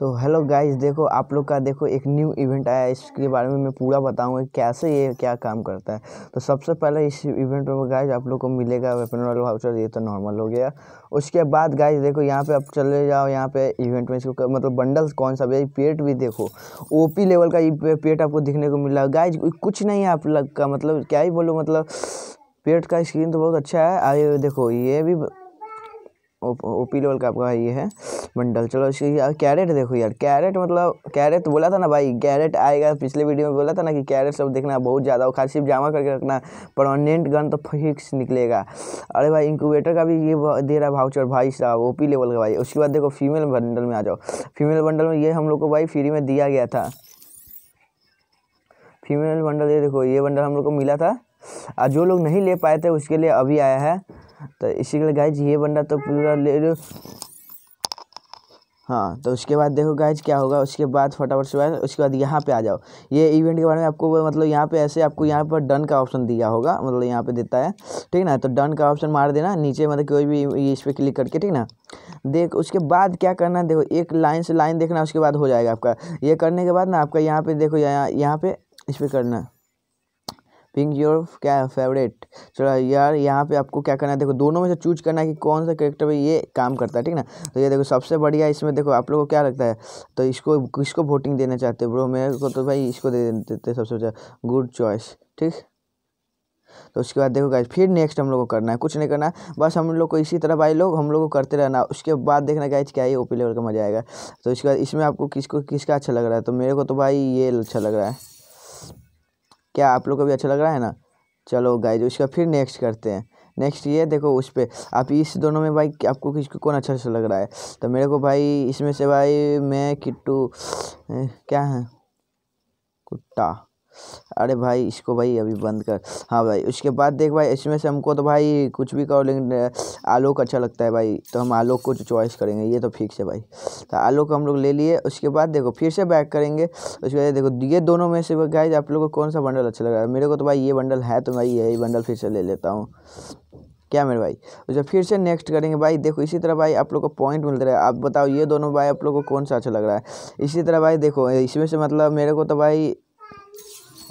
तो hello guys देखो आप लोग का देखो एक न्यू इवेंट आया है इसके बारे में मैं पूरा बताऊंगा कैसे ये क्या काम करता है तो सबसे पहले इस इवेंट में गाइस आप लोग को मिलेगा वेपन वाला वाउचर ये तो नॉर्मल हो गया उसके बाद गाइस देखो यहाँ पे आप चले जाओ यहाँ पे इवेंट में इसको कर, मतलब बंडल्स कौन सा भी पेट भी देखो ओ लेवल का ये पेट आपको दिखने को मिला गाइज कुछ नहीं है आप लग का मतलब क्या ही बोलो मतलब पेट का स्क्रीन तो बहुत अच्छा है आइए देखो ये भी ओपी लेवल का आपका ये है बंडल चलो इसके यार कैरेट देखो यार कैरेट मतलब कैरेट तो बोला था ना भाई कैरेट आएगा पिछले वीडियो में बोला था ना कि कैरेट सब देखना बहुत ज़्यादा और खास सिर्फ जमा करके रखना परमानेंट गन तो फिक्स निकलेगा अरे भाई इंक्यूबेटर का भी ये दे रहा भाउचर भाई साहब ओ लेवल का भाई उसके बाद देखो फीमेल बंडल में आ जाओ फीमेल बंडल में ये हम लोग को भाई फ्री में दिया गया था फीमेल बंडल ये देखो ये बंडल हम लोग को मिला था और जो लोग नहीं ले पाए थे उसके लिए अभी आया है तो इसी के लिए गाइज ये बन रहा तो पूरा ले लो हाँ तो उसके बाद देखो गाइज क्या होगा उसके बाद फटाफट से उसके बाद यहाँ पे आ जाओ ये इवेंट के बारे में आपको मतलब यहाँ पे ऐसे आपको यहाँ पर डन का ऑप्शन दिया होगा मतलब यहाँ पे देता है ठीक ना तो डन का ऑप्शन मार देना नीचे मतलब कोई भी इस पर क्लिक करके ठीक ना देख उसके बाद क्या करना देखो एक लाइन से लाइन देखना उसके बाद हो जाएगा आपका ये करने के बाद ना आपका यहाँ पर देखो यहाँ यहाँ पर इस पर करना पिंक योर क्या फेवरेट चलो यार यहाँ पे आपको क्या करना है देखो दोनों में से चूज करना है कि कौन सा कैरेक्टर भाई ये काम करता है ठीक ना तो ये देखो सबसे बढ़िया इसमें देखो आप लोगों को क्या लगता है तो इसको किसको वोटिंग देना चाहते हो ब्रो मेरे को तो भाई इसको दे देते सबसे गुड चॉइस ठीक तो उसके बाद देखो गाइज फिर नेक्स्ट हम लोग को करना है कुछ नहीं करना बस हम लोग को इसी तरह भाई लोग हम लोग को करते रहना उसके बाद देखना गाइज क्या ये ओपी लेवल का मजा आएगा तो इसके बाद इसमें आपको किसको किसका अच्छा लग रहा है तो मेरे को तो भाई ये अच्छा लग रहा है क्या आप लोग को भी अच्छा लग रहा है ना चलो गाइज उसका फिर नेक्स्ट करते हैं नेक्स्ट ये देखो उस पर आप इस दोनों में भाई आपको किस कौन अच्छा अच्छा लग रहा है तो मेरे को भाई इसमें से भाई मैं किट्टू क्या है कुत्ता अरे भाई इसको भाई अभी बंद कर हाँ भाई उसके बाद देख भाई इसमें से हमको तो भाई कुछ भी करो लेकिन आलोक अच्छा लगता है भाई तो हम आलोक को चॉइस करेंगे ये तो फिक्स है भाई तो आलोक हम लोग ले लिए उसके बाद देखो फिर से बैक करेंगे उसके बाद देखो ये दोनों में से गाइज आप लोग को कौन सा बंडल अच्छा लग रहा है मेरे को तो भाई ये बंडल है तो मैं यही बंडल फिर से ले लेता हूँ क्या मेरे भाई अच्छा फिर से नेक्स्ट करेंगे भाई देखो इसी तरह भाई आप लोग को पॉइंट मिलते रहे आप बताओ ये दोनों भाई आप लोग को कौन सा अच्छा लग रहा है इसी तरह भाई देखो इसमें से मतलब मेरे को तो भाई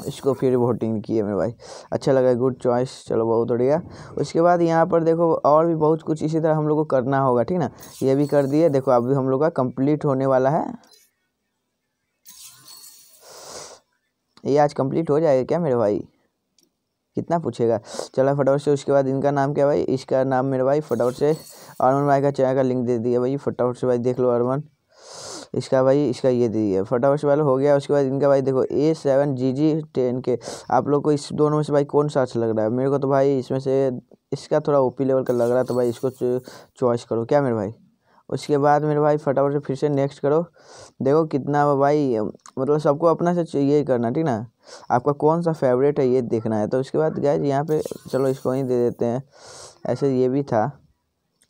इसको फिर वोटिंग किए मेरे भाई अच्छा लगा गुड चॉइस चलो बहुत बढ़िया उसके बाद यहाँ पर देखो और भी बहुत कुछ इसी तरह हम लोग को करना होगा ठीक ना ये भी कर दिए देखो अभी हम लोग का कंप्लीट होने वाला है ये आज कंप्लीट हो जाएगा क्या मेरे भाई कितना पूछेगा चलो फटाफट से उसके बाद इनका नाम क्या भाई इसका नाम मेरे भाई फटाफट से अरमन भाई का चाय का लिंक दे दिया भाई फटाफट से भाई देख लो अरमन इसका भाई इसका ये दे दिया फटाफट से वाला हो गया उसके बाद इनका भाई देखो ए सेवन जी जी टेन के आप लोग को इस दोनों में से भाई कौन सा अच्छा लग रहा है मेरे को तो भाई इसमें से इसका थोड़ा ओपी लेवल का लग रहा है तो भाई इसको चॉइस करो क्या मेरे भाई उसके बाद मेरे भाई फटाफट से फिर से नेक्स्ट करो देखो कितना भाई मतलब सबको अपना से ये करना ठीक ना आपका कौन सा फेवरेट है ये देखना है तो उसके बाद गैज यहाँ पे चलो इसको ही दे देते हैं ऐसे ये भी था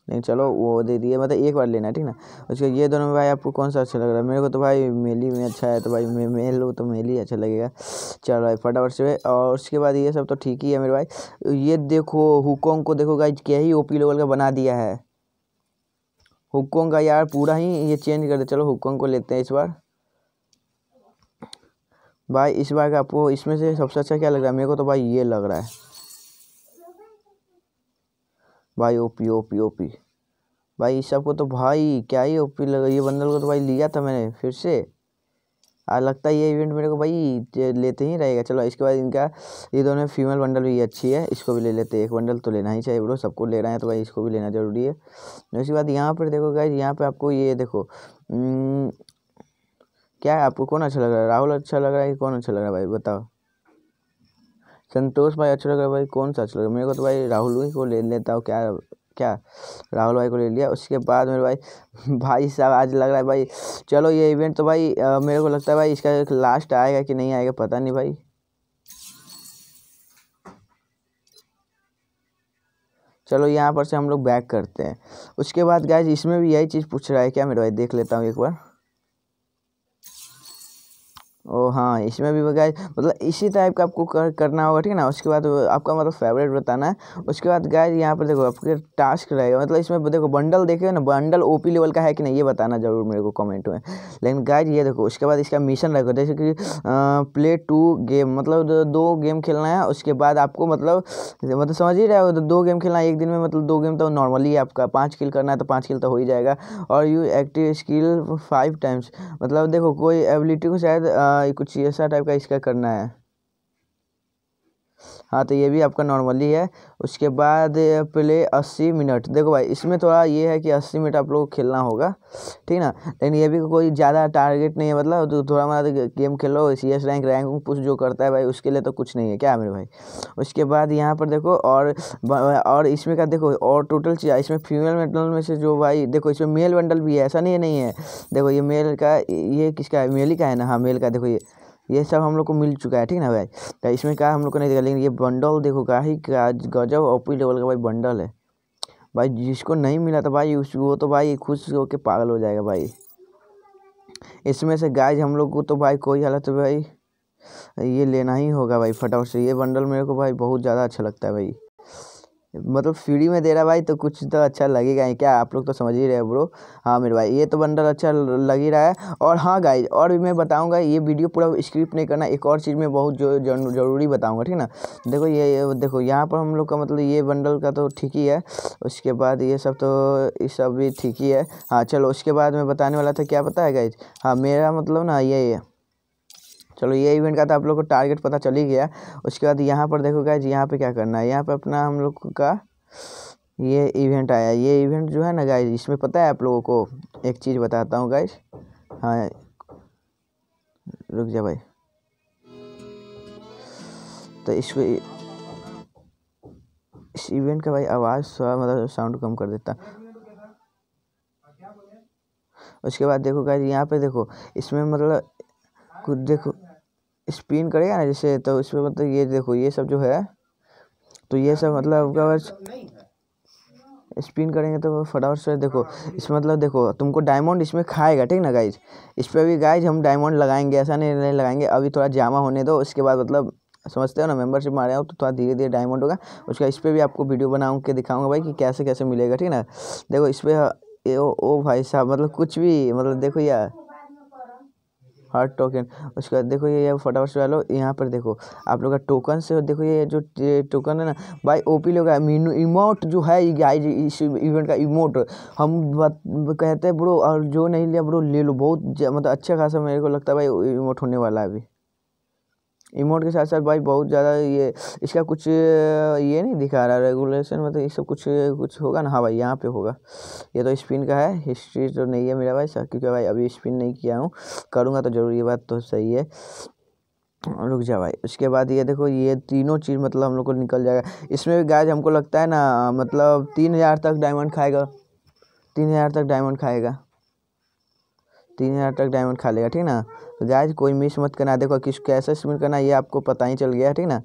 नहीं चलो वो दे दिए मतलब एक बार लेना ठीक ना उसके ये दोनों में भाई आपको कौन सा अच्छा लग रहा है मेरे को तो भाई मेली में अच्छा है तो भाई मैं मेल लो तो मेली अच्छा लगेगा चलो भाई फटाफट से और उसके बाद ये सब तो ठीक ही है मेरे भाई ये देखो हुकोंग को देखो भाई क्या ही ओपी लेवल का बना दिया है हुकोंग का यार पूरा ही ये चेंज कर दे चलो हुकोंग को लेते हैं इस बार भाई इस बार का आपको इसमें से सबसे अच्छा क्या लग रहा है मेरे को तो भाई ये लग रहा है भाई ओपी ओपी ओपी भाई सबको तो भाई क्या ही ओपी लगा ये बंदर को तो भाई लिया था मैंने फिर से आ लगता है ये इवेंट मेरे को भाई लेते ही रहेगा चलो इसके बाद इनका ये दोनों फीमेल बंडल भी अच्छी है इसको भी ले लेते हैं एक बंडल तो लेना ही चाहिए ब्रो सबको ले रहे हैं तो भाई इसको भी लेना ज़रूरी है उसके बाद यहाँ पर देखो गाइज यहाँ पर आपको ये देखो क्या है आपको कौन अच्छा लग रहा है राहुल अच्छा लग रहा है कि कौन अच्छा लग रहा है भाई बताओ संतोष भाई अच्छा लग रहा भाई कौन सा अच्छा लग रहा मेरे को तो भाई राहुल भाई को ले लेता हूँ क्या क्या राहुल भाई को ले लिया उसके बाद मेरे भाई भाई साहब आज लग रहा है भाई चलो ये इवेंट तो भाई आ, मेरे को लगता है भाई इसका एक लास्ट आएगा कि नहीं आएगा पता नहीं भाई चलो यहाँ पर से हम लोग बैक करते हैं उसके बाद गाय इसमें भी यही चीज़ पूछ रहा है क्या मेरे भाई देख लेता हूँ एक बार ओ हाँ इसमें भी गाइज मतलब इसी टाइप का आपको कर, करना होगा ठीक है ना उसके बाद आपका मतलब फेवरेट बताना है उसके बाद गाइज यहाँ पर देखो आपके टास्क रहेगा मतलब इसमें देखो बंडल देखे ना बंडल ओपी लेवल का है कि नहीं ये बताना जरूर मेरे को कमेंट में लेकिन गाइज ये देखो उसके बाद इसका मिशन रहेगा जैसे कि प्ले टू गेम मतलब दो गेम खेलना है उसके बाद आपको मतलब मतलब समझ ही रहे हो तो दो गेम खेलना है एक दिन में मतलब दो गेम तो नॉर्मली आपका पाँच किल करना है तो पाँच किल तो हो ही जाएगा और you active skill five times मतलब देखो कोई एबिलिटी को शायद कुछ ऐसा टाइप का इसका करना है हाँ तो ये भी आपका नॉर्मली है उसके बाद प्ले अस्सी मिनट देखो भाई इसमें थोड़ा ये है कि अस्सी मिनट आप लोग खेलना होगा ठीक ना लेकिन ये भी कोई ज़्यादा टारगेट नहीं है मतलब तो थोड़ा मतलब गेम खेलो C S rank rank push जो करता है भाई उसके लिए तो कुछ नहीं है क्या मेरे भाई उसके बाद यहाँ पर देखो और और इसमें का देखो और टोटल चीज़ इसमें फीमेल मेडल में से जो भाई देखो इसमें मेल मेडल भी है ऐसा नहीं नहीं है देखो ये मेल का ये किसका है मेल ही का है ना हाँ मेल का देखो ये ये सब हम लोग को मिल चुका है ठीक ना भाई तो इसमें क्या हम लोग को नहीं देखा लेकिन ये बंडल देखो का ही गजब ओपी लेवल का भाई बंडल है भाई जिसको नहीं मिला था तो भाई उस वो तो भाई खुश होकर पागल हो जाएगा भाई इसमें से गाइज हम लोग को तो भाई कोई हालत भाई ये लेना ही होगा भाई फटाफट से ये बंडल मेरे को भाई बहुत ज़्यादा अच्छा लगता है भाई मतलब फ्री में दे रहा भाई तो कुछ तो अच्छा लगेगा ही क्या आप लोग तो समझ ही रहे हो ब्रो हाँ मेरे भाई ये तो बंडल अच्छा लग ही रहा है और हाँ गाइज और भी मैं बताऊंगा ये वीडियो पूरा स्क्रिप्ट नहीं करना एक और चीज़ में बहुत जो ज़रूरी बताऊंगा ठीक ना देखो ये, ये देखो यहाँ पर हम लोग का मतलब ये बंडल का तो ठीक ही है उसके बाद ये सब तो ये सब भी ठीक ही है हाँ चलो उसके बाद मैं बताने वाला था क्या पता है गाइज हाँ मेरा मतलब ना ये चलो ये इवेंट का तो आप लोग को टारगेट पता चल ही गया उसके बाद यहाँ पर देखो गाइज यहाँ पे क्या करना है यहाँ पे अपना हम लोग का ये इवेंट आया ये इवेंट जो है ना गाइज इसमें पता है आप लोगों को एक चीज़ बताता हूँ गाइज हाँ रुक जा भाई तो इसको इस इवेंट का भाई आवाज़ मतलब साउंड कम कर देता उसके बाद देखो गाइज यहाँ पे देखो इसमें मतलब कुछ देखो स्पिन करेगा ना जैसे तो इसमें मतलब ये देखो ये सब जो है तो ये सब मतलब आपका बस स्पिन करेंगे तो फटाफट से देखो इसमें मतलब देखो तुमको डायमंड इसमें खाएगा ठीक ना गाइज इस पर भी गाइज हम डायमंड लगाएंगे ऐसा नहीं, नहीं लगाएंगे अभी थोड़ा जामा होने दो उसके बाद मतलब समझते हो ना मेंबरशिप मारे हो तो थोड़ा धीरे धीरे डायमंड होगा उसका इस पर भी आपको वीडियो बनाऊँ के दिखाऊंगा भाई कि कैसे कैसे मिलेगा ठीक ना देखो इस पर ओ भाई साहब मतलब कुछ भी मतलब देखो यार हर टोकन उसके बाद देखो ये फटाफट से डालो यहाँ पर देखो आप लोग का टोकन से देखो ये जो टोकन है ना भाई ओपी लोग इमोट जो है इस इवेंट का इमोट हम कहते हैं ब्रो और जो नहीं लिया ब्रो ले लो बहुत मतलब अच्छा खासा मेरे को लगता है भाई इमोट होने वाला है अभी इमोट के साथ साथ भाई बहुत ज़्यादा ये इसका कुछ ये नहीं दिखा रहा रेगुलेशन मतलब ये सब कुछ कुछ होगा ना हाँ भाई यहाँ पे होगा ये तो स्पिन का है हिस्ट्री तो नहीं है मेरा भाई क्योंकि भाई अभी स्पिन नहीं किया हूँ करूँगा तो जरूर ये बात तो सही है रुक जा भाई उसके बाद ये देखो ये तीनों चीज़ मतलब हम लोग को निकल जाएगा इसमें भी गाय हमको लगता है ना मतलब तीन हज़ार तक डायमंड खाएगा तीन हज़ार तक डायमंड खाएगा तीन हज़ार तक डायमंड खा लेगा ठीक ना गाइज तो कोई मिस मत करना देखो किस कैसे स्विम करना ये आपको पता ही चल गया ठीक ना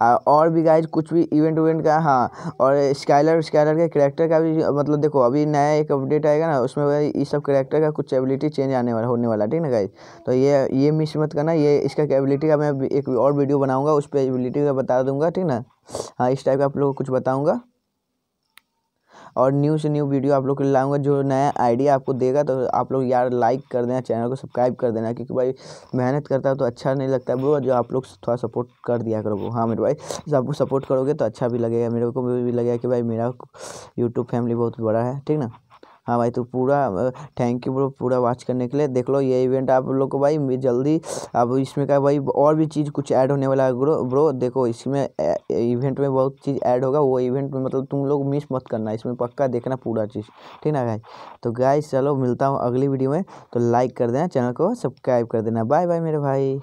आ, और भी गाइज कुछ भी इवेंट उवेंट का हाँ और स्काइलर स्काइलर के करेक्टर का भी मतलब देखो अभी नया एक अपडेट आएगा ना उसमें ये सब करेक्टर का कुछ एबिलिटी चेंज आने वाला होने वाला ठीक ना गाइज तो ये ये मिस मत करना ये इसका एबिलिटी का मैं एक और वीडियो बनाऊँगा उस पर एबिलिटी का बता दूँगा ठीक ना हाँ इस टाइप का आप लोग को कुछ बताऊँगा और न्यू से न्यू वीडियो आप लोग के लाऊंगा जो नया आइडिया आपको देगा तो आप लोग यार लाइक कर देना चैनल को सब्सक्राइब कर देना क्योंकि भाई मेहनत करता है तो अच्छा नहीं लगता ब्रो जो आप लोग थोड़ा सपोर्ट कर दिया करो हाँ मेरे भाई आपको सपोर्ट करोगे तो अच्छा भी लगेगा मेरे को भी लगेगा कि भाई मेरा यूट्यूब फैमिली बहुत बड़ा है ठीक ना हाँ भाई तो पूरा थैंक यू ब्रो पूरा वॉच करने के लिए देख लो ये इवेंट आप लोग को भाई जल्दी अब इसमें क्या भाई और भी चीज़ कुछ ऐड होने वाला है ब्रो ब्रो देखो इसमें इवेंट में बहुत चीज़ ऐड होगा वो इवेंट में मतलब तुम लोग मिस मत करना इसमें पक्का देखना पूरा चीज़ ठीक ना भाई तो गाइज चलो मिलता हूँ अगली वीडियो में तो लाइक कर देना चैनल को सब्सक्राइब कर देना बाय बाय मेरे भाई